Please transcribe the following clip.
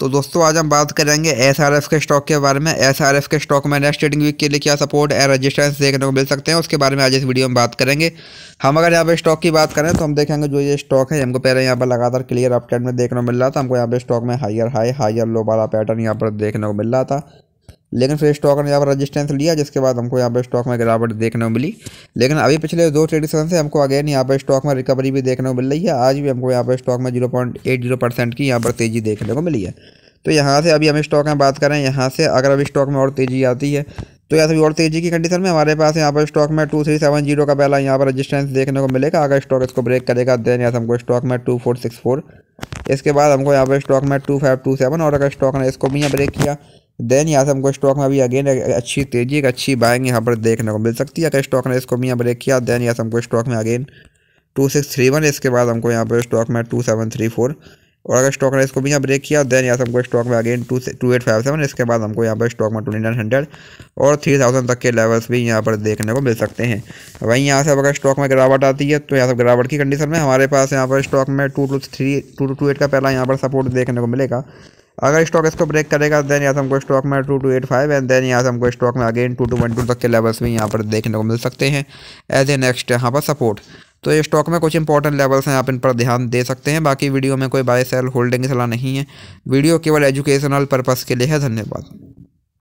तो दोस्तों आज हम बात करेंगे एसआरएफ के स्टॉक के बारे में एसआरएफ के स्टॉक में नेक्स्ट ट्रेडिंग वीक के लिए क्या सपोर्ट एंड रजिस्टेंस देखने को मिल सकते हैं उसके बारे में आज इस वीडियो में बात करेंगे हम अगर यहाँ पे स्टॉक की बात करें तो हम देखेंगे जो ये स्टॉक है हमको पहले यहाँ पर लगातार क्लियर अपट्रेंड में देखने को मिल रहा था हमको यहाँ पे स्टॉक में हायर हाई हायर लो वाला पैटर्न यहाँ पर देखने को मिल रहा था लेकिन फिर स्टॉक ने यहाँ पर रजिस्टेंस लिया जिसके बाद हमको यहाँ पर स्टॉक में गिरावट देखने को मिली लेकिन अभी पिछले दो ट्रेडिंग सेशन से हमको अगेन यहाँ पर स्टॉक में रिकवरी भी देखने को मिल रही है आज भी हमको यहाँ पर स्टॉक में zero point eight zero percent की यहाँ पर तेज़ी देखने को मिली है तो यहाँ से अभी हम स्टॉक में बात करें यहाँ से अगर अभी स्टॉक में और तेज़ी आती है तो या अभी और तेजी की कंडीशन में हमारे पास यहाँ पर स्टॉक में टू थ्री सेवन जीरो का पहला यहाँ पर रजिस्टेंस देखने को मिलेगा अगर स्टॉक इसको ब्रेक करेगा देन या हमको स्टॉक में टू फोर सिक्स फोर इसके बाद हमको यहाँ पर स्टॉक में टू फाइव टू सेवन और अगर स्टॉक ने इसको भी यहाँ ब्रेक किया देन यहाँ से हमको स्टॉक में अभी अगेन अच्छी तेजी एक अच्छी बाइंग यहाँ पर देखने को मिल सकती है अगर स्टॉक ने इसको भी यहाँ ब्रेक किया देन यहाँ से हमको स्टॉक में again two six three one इसके बाद हमको यहाँ पर स्टॉक में टू सेवन थ्री फोर और अगर स्टॉक ने इसको भी यहाँ ब्रेक किया देन यहाँ से हमको स्टॉक में again two two eight five seven इसके बाद हमको यहाँ पर स्टॉक में ट्वेंटी नाइन हंड्रेड और थ्री थाउजेंड तक के लेवल्स भी यहाँ पर देखने को मिल सकते हैं वहीं यहाँ से अगर स्टॉक में गिरावट आती है तो यहाँ से गिरावट की कंडीशन में हमारे पास यहाँ पर स्टॉक में two two three two two eight का पहला यहाँ पर सपोर्ट देखने को मिलेगा अगर स्टॉक इसको ब्रेक करेगा देन यहाँ से हमको स्टॉक में two two eight five and then यहाँ से हमको स्टॉक में again two two one two तक के लेवल्स भी यहाँ पर देखने को मिल सकते हैं एज ए नेक्स्ट यहाँ पर सपोर्ट तो ये स्टॉक में कुछ इंपॉर्टेंट लेवल्स हैं आप इन पर ध्यान दे सकते हैं बाकी वीडियो में कोई बाय सेल होल्डिंग सलाह नहीं है वीडियो केवल एजुकेशनल पर्पज़ के लिए है धन्यवाद